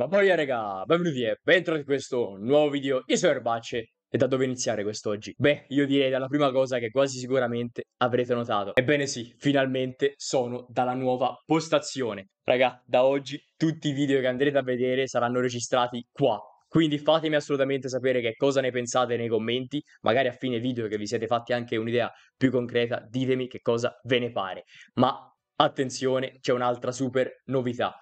Ma poi, eh, raga, benvenuti e bentornati in questo nuovo video. Io sono Erbacce e da dove iniziare quest'oggi? Beh, io direi dalla prima cosa che quasi sicuramente avrete notato. Ebbene sì, finalmente sono dalla nuova postazione. Raga, da oggi tutti i video che andrete a vedere saranno registrati qua, quindi fatemi assolutamente sapere che cosa ne pensate nei commenti, magari a fine video che vi siete fatti anche un'idea più concreta, ditemi che cosa ve ne pare. Ma attenzione, c'è un'altra super novità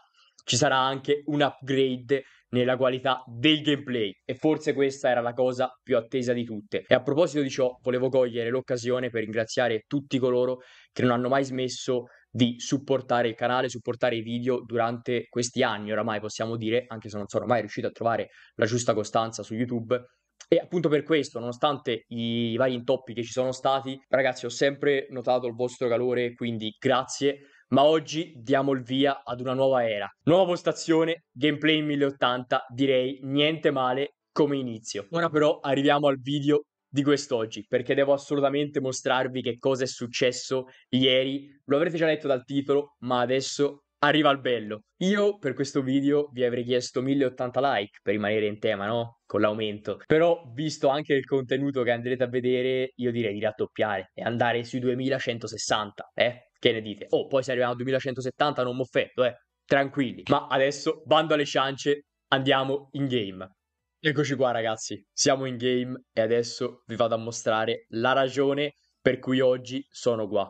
ci sarà anche un upgrade nella qualità del gameplay e forse questa era la cosa più attesa di tutte. E a proposito di ciò, volevo cogliere l'occasione per ringraziare tutti coloro che non hanno mai smesso di supportare il canale, supportare i video durante questi anni, oramai possiamo dire, anche se non sono mai riuscito a trovare la giusta costanza su YouTube, e appunto per questo, nonostante i vari intoppi che ci sono stati, ragazzi, ho sempre notato il vostro calore, quindi grazie ma oggi diamo il via ad una nuova era. Nuova postazione, gameplay in 1080, direi niente male come inizio. Ora però arriviamo al video di quest'oggi, perché devo assolutamente mostrarvi che cosa è successo ieri. Lo avrete già letto dal titolo, ma adesso arriva il bello. Io per questo video vi avrei chiesto 1080 like per rimanere in tema, no? Con l'aumento. Però, visto anche il contenuto che andrete a vedere, io direi di raddoppiare e andare sui 2160, eh? Che ne dite? Oh, poi se arriviamo a 2170 non m'offendo, eh? Tranquilli. Ma adesso, bando alle ciance, andiamo in game. Eccoci qua ragazzi, siamo in game e adesso vi vado a mostrare la ragione per cui oggi sono qua.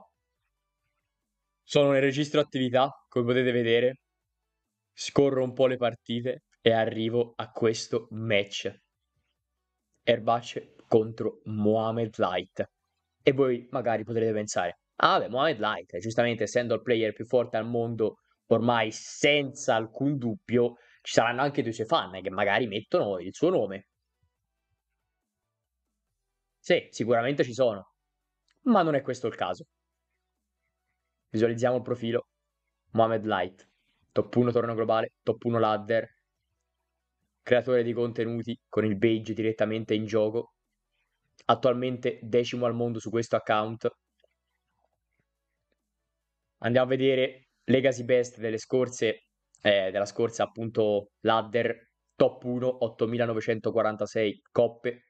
Sono nel registro attività, come potete vedere, scorro un po' le partite e arrivo a questo match. Erbace contro Mohamed Light. E voi magari potrete pensare, ah beh, Mohamed Light, eh, giustamente essendo il player più forte al mondo, ormai senza alcun dubbio, ci saranno anche dei suoi fan che magari mettono il suo nome. Sì, sicuramente ci sono, ma non è questo il caso. Visualizziamo il profilo Mohamed Light, top 1 torno globale, top 1 ladder, creatore di contenuti con il beige direttamente in gioco, attualmente decimo al mondo su questo account. Andiamo a vedere legacy best delle scorse, eh, della scorsa appunto ladder, top 1, 8946 coppe,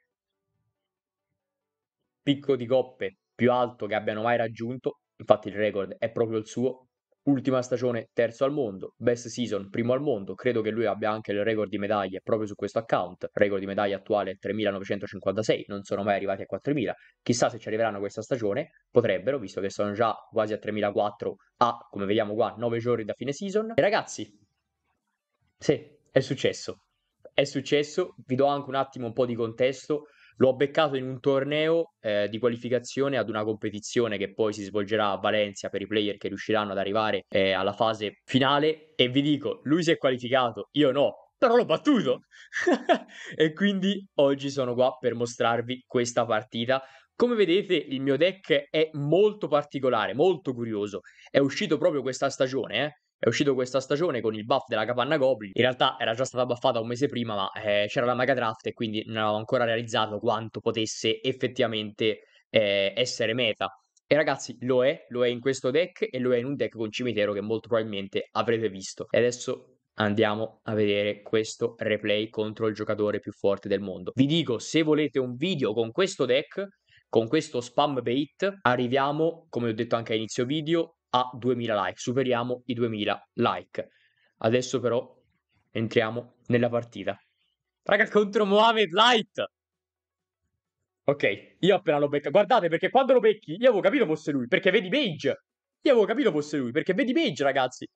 picco di coppe più alto che abbiano mai raggiunto, Infatti il record è proprio il suo. Ultima stagione terzo al mondo, best season primo al mondo, credo che lui abbia anche il record di medaglie proprio su questo account, record di medaglie attuale 3.956, non sono mai arrivati a 4.000, chissà se ci arriveranno questa stagione, potrebbero, visto che sono già quasi a 3.004 a, come vediamo qua, 9 giorni da fine season. E ragazzi, sì, è successo, è successo, vi do anche un attimo un po' di contesto, L'ho beccato in un torneo eh, di qualificazione ad una competizione che poi si svolgerà a Valencia per i player che riusciranno ad arrivare eh, alla fase finale e vi dico, lui si è qualificato, io no, però l'ho battuto. e quindi oggi sono qua per mostrarvi questa partita. Come vedete il mio deck è molto particolare, molto curioso. È uscito proprio questa stagione, eh? È uscito questa stagione con il buff della capanna Goblin. In realtà era già stata buffata un mese prima, ma eh, c'era la Mega Draft e quindi non avevo ancora realizzato quanto potesse effettivamente eh, essere meta. E ragazzi, lo è, lo è in questo deck e lo è in un deck con cimitero che molto probabilmente avrete visto. E adesso andiamo a vedere questo replay contro il giocatore più forte del mondo. Vi dico, se volete un video con questo deck, con questo spam bait, arriviamo, come ho detto anche a inizio video, a 2000 like, superiamo i 2000 like. Adesso però entriamo nella partita. Raga, contro Mohamed Light! Ok, io appena lo becco. Guardate, perché quando lo becchi, io avevo capito fosse lui, perché vedi Mage. Io avevo capito fosse lui, perché vedi Mage, ragazzi.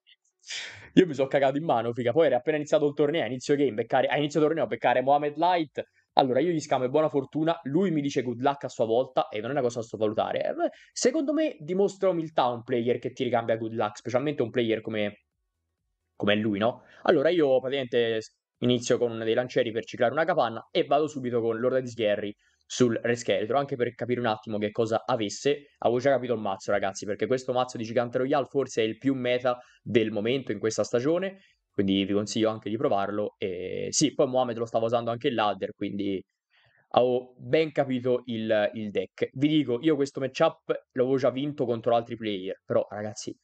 Io mi sono cagato in mano, figa. Poi era appena iniziato il torneo, a inizio game, beccare, a inizio torneo, beccare Mohamed Light allora io gli scamo e buona fortuna, lui mi dice good luck a sua volta e non è una cosa da sottovalutare. Eh, secondo me dimostra umiltà un player che ti ricambia good luck, specialmente un player come, come lui, no? Allora io praticamente inizio con dei lancieri per ciclare una capanna e vado subito con l'orda di Sgherri sul re scheletro, anche per capire un attimo che cosa avesse. Avevo già capito il mazzo, ragazzi, perché questo mazzo di Gigante Royale forse è il più meta del momento in questa stagione quindi vi consiglio anche di provarlo. E sì, poi Mohamed lo stava usando anche il ladder, quindi avevo ben capito il, il deck. Vi dico, io questo matchup l'avevo già vinto contro altri player, però ragazzi, in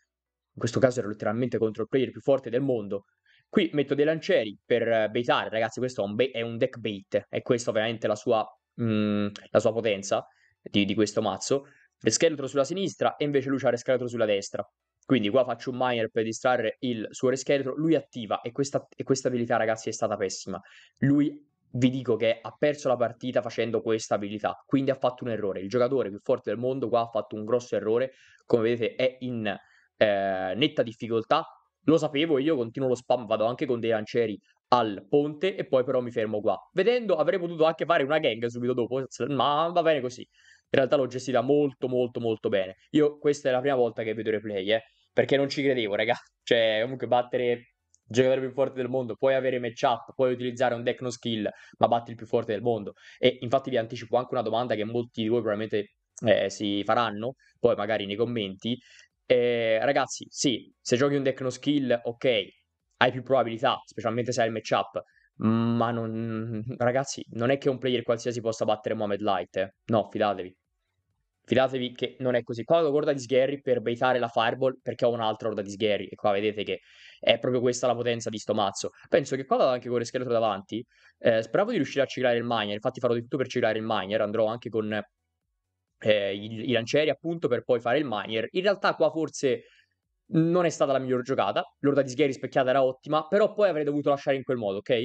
questo caso ero letteralmente contro il player più forte del mondo. Qui metto dei lancieri per baitare, ragazzi, questo è un, ba- è un deck bait, è questa veramente la sua, mh, mm, la sua potenza di, di questo mazzo. Scheletro sulla sinistra e invece Luciare Scheletro sulla destra. Quindi qua faccio un miner per distrarre il suo rescheletro, lui attiva e questa, e questa abilità ragazzi è stata pessima. Lui vi dico che ha perso la partita facendo questa abilità, quindi ha fatto un errore. Il giocatore più forte del mondo qua ha fatto un grosso errore, come vedete è in eh, netta difficoltà. Lo sapevo, io continuo lo spam, vado anche con dei lancieri al ponte e poi però mi fermo qua. Vedendo avrei potuto anche fare una gang subito dopo, ma va bene così. In realtà l'ho gestita molto molto molto bene. Io questa è la prima volta che vedo replay, eh perché non ci credevo, raga. Cioè, comunque battere il giocatore più forte del mondo, puoi avere matchup, puoi utilizzare un deck no skill, ma batti il più forte del mondo. E infatti vi anticipo anche una domanda che molti di voi probabilmente eh, si faranno, poi magari nei commenti. Eh, ragazzi, sì, se giochi un deck no skill, ok, hai più probabilità, specialmente se hai il matchup. Ma non, ragazzi, non è che un player qualsiasi possa battere Mohamed Light. Eh. No, fidatevi. Fidatevi che non è così. Qua ho l'orda di Sgherry per baitare la Fireball perché ho un'altra orda di Sgherry. E qua vedete che è proprio questa la potenza di sto mazzo. Penso che qua vado anche con l'escheletro davanti. Eh, speravo di riuscire a ciclare il Miner. Infatti farò di tutto per ciclare il Miner. Andrò anche con eh, i, i lancieri appunto per poi fare il Miner. In realtà qua forse non è stata la miglior giocata. L'orda di Sgherry specchiata era ottima. Però poi avrei dovuto lasciare in quel modo, ok?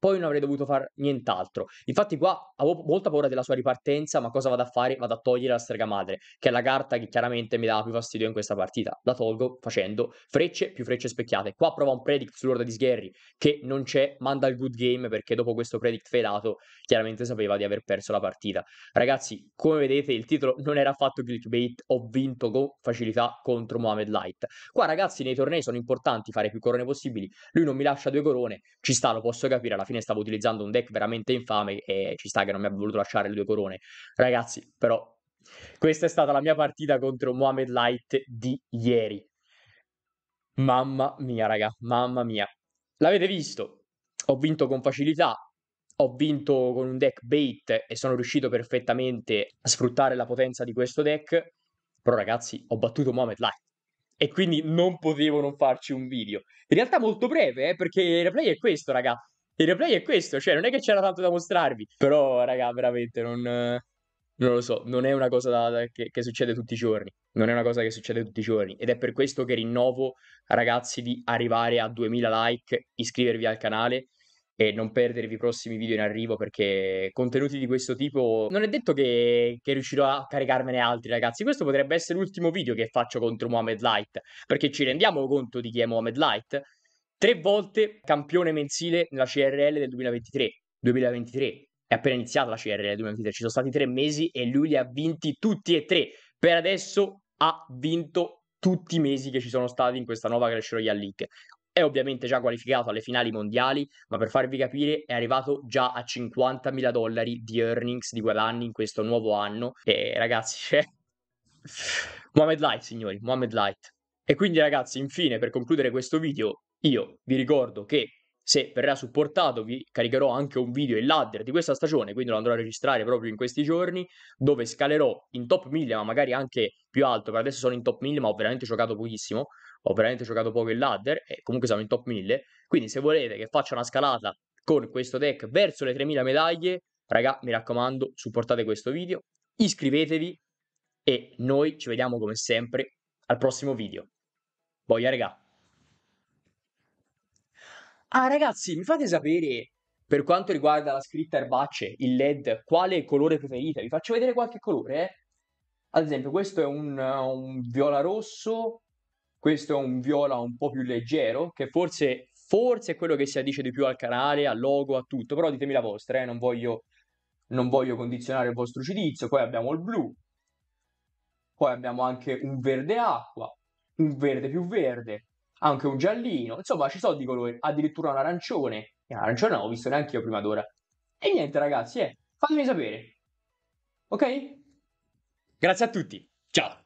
poi non avrei dovuto fare nient'altro. Infatti qua avevo molta paura della sua ripartenza, ma cosa vado a fare? Vado a togliere la strega madre, che è la carta che chiaramente mi dava più fastidio in questa partita. La tolgo facendo frecce più frecce specchiate. Qua prova un predict sull'orda di Sgherry, che non c'è, manda il good game, perché dopo questo predict felato chiaramente sapeva di aver perso la partita. Ragazzi, come vedete il titolo non era affatto clickbait, ho vinto con facilità contro Mohamed Light. Qua ragazzi nei tornei sono importanti fare più corone possibili, lui non mi lascia due corone, ci sta, lo posso capire alla fine fine stavo utilizzando un deck veramente infame e ci sta che non mi abbia voluto lasciare le due corone. Ragazzi, però, questa è stata la mia partita contro Mohamed Light di ieri. Mamma mia, raga, mamma mia. L'avete visto? Ho vinto con facilità, ho vinto con un deck bait e sono riuscito perfettamente a sfruttare la potenza di questo deck, però ragazzi, ho battuto Mohamed Light e quindi non potevo non farci un video. In realtà molto breve, eh, perché il replay è questo, ragazzi. Il replay è questo, cioè non è che c'era tanto da mostrarvi, però raga, veramente non, non lo so, non è una cosa da, da, che, che, succede tutti i giorni, non è una cosa che succede tutti i giorni ed è per questo che rinnovo ragazzi di arrivare a 2000 like, iscrivervi al canale e non perdervi i prossimi video in arrivo perché contenuti di questo tipo non è detto che, che riuscirò a caricarmene altri ragazzi questo potrebbe essere l'ultimo video che faccio contro Mohamed Light perché ci rendiamo conto di chi è Mohamed Light Tre volte campione mensile nella CRL del 2023. 2023 è appena iniziata la CRL del 2023, ci sono stati tre mesi e lui li ha vinti tutti e tre. Per adesso ha vinto tutti i mesi che ci sono stati in questa nuova Clash Royale League. È ovviamente già qualificato alle finali mondiali, ma per farvi capire è arrivato già a 50.000 dollari di earnings, di guadagni in questo nuovo anno. E ragazzi, c'è... Mohamed Light, signori, Mohamed Light. E quindi ragazzi, infine, per concludere questo video, io vi ricordo che se verrà supportato vi caricherò anche un video in ladder di questa stagione, quindi lo andrò a registrare proprio in questi giorni, dove scalerò in top 1000, ma magari anche più alto, per adesso sono in top 1000, ma ho veramente giocato pochissimo, ho veramente giocato poco in ladder e comunque siamo in top 1000, quindi se volete che faccia una scalata con questo deck verso le 3000 medaglie, raga, mi raccomando, supportate questo video, iscrivetevi e noi ci vediamo come sempre al prossimo video. Voglia raga! Ah ragazzi, mi fate sapere per quanto riguarda la scritta erbacce, il LED, quale colore preferite? Vi faccio vedere qualche colore, eh? Ad esempio, questo è un, un viola rosso, questo è un viola un po' più leggero, che forse, forse è quello che si addice di più al canale, al logo, a tutto, però ditemi la vostra, eh? non, voglio, non voglio condizionare il vostro giudizio. Poi abbiamo il blu, poi abbiamo anche un verde acqua, un verde più verde, anche un giallino, insomma ci sono di colori, addirittura un arancione, e un arancione non l'ho visto neanche io prima d'ora. E niente ragazzi, eh, fatemi sapere, ok? Grazie a tutti, ciao!